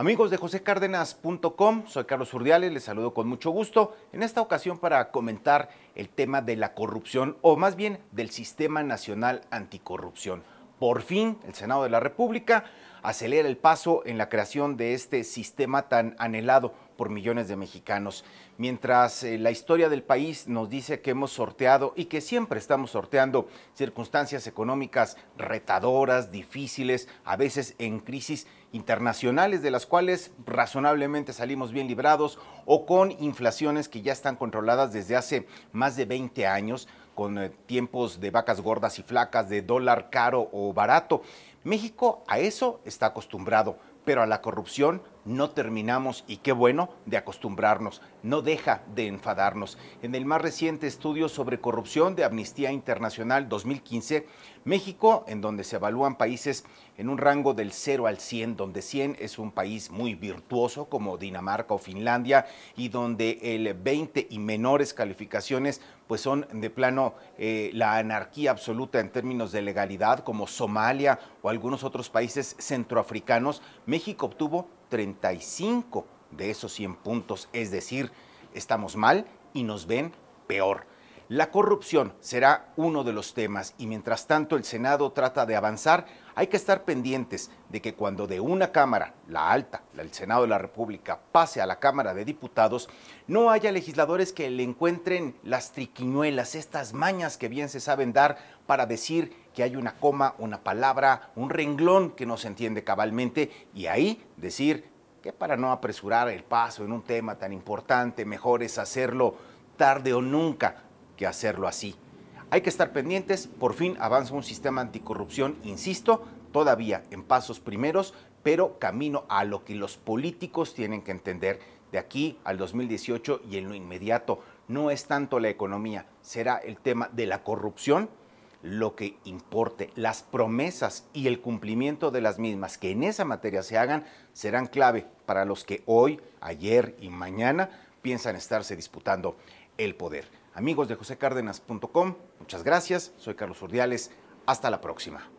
Amigos de Josecárdenas.com, soy Carlos Urdiales, les saludo con mucho gusto en esta ocasión para comentar el tema de la corrupción o más bien del Sistema Nacional Anticorrupción. Por fin, el Senado de la República acelera el paso en la creación de este sistema tan anhelado por millones de mexicanos. Mientras eh, la historia del país nos dice que hemos sorteado y que siempre estamos sorteando circunstancias económicas retadoras, difíciles, a veces en crisis internacionales de las cuales razonablemente salimos bien librados o con inflaciones que ya están controladas desde hace más de 20 años, con eh, tiempos de vacas gordas y flacas, de dólar caro o barato. México a eso está acostumbrado, pero a la corrupción no terminamos y qué bueno de acostumbrarnos, no deja de enfadarnos. En el más reciente estudio sobre corrupción de Amnistía Internacional 2015, México, en donde se evalúan países en un rango del 0 al 100, donde 100 es un país muy virtuoso como Dinamarca o Finlandia y donde el 20 y menores calificaciones pues son de plano eh, la anarquía absoluta en términos de legalidad, como Somalia o algunos otros países centroafricanos, México obtuvo 35 de esos 100 puntos, es decir, estamos mal y nos ven peor. La corrupción será uno de los temas y mientras tanto el Senado trata de avanzar, hay que estar pendientes de que cuando de una Cámara, la alta, el Senado de la República, pase a la Cámara de Diputados, no haya legisladores que le encuentren las triquiñuelas, estas mañas que bien se saben dar para decir que hay una coma, una palabra, un renglón que no se entiende cabalmente y ahí decir que para no apresurar el paso en un tema tan importante, mejor es hacerlo tarde o nunca que hacerlo así. Hay que estar pendientes, por fin avanza un sistema anticorrupción, insisto, todavía en pasos primeros, pero camino a lo que los políticos tienen que entender de aquí al 2018 y en lo inmediato. No es tanto la economía, será el tema de la corrupción lo que importe. Las promesas y el cumplimiento de las mismas que en esa materia se hagan serán clave para los que hoy, ayer y mañana piensan estarse disputando el poder amigos de josecárdenas.com, Muchas gracias, soy Carlos Urdiales, hasta la próxima.